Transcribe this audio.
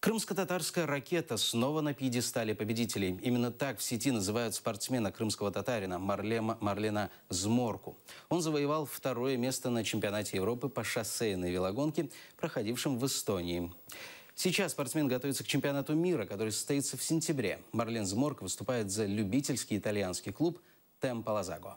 Крымско-татарская ракета снова на пьедестале победителей. Именно так в сети называют спортсмена крымского татарина Марлема, Марлена Зморку. Он завоевал второе место на чемпионате Европы по шоссейной велогонке, проходившем в Эстонии. Сейчас спортсмен готовится к чемпионату мира, который состоится в сентябре. Марлен Зморк выступает за любительский итальянский клуб «Темпо Лазаго».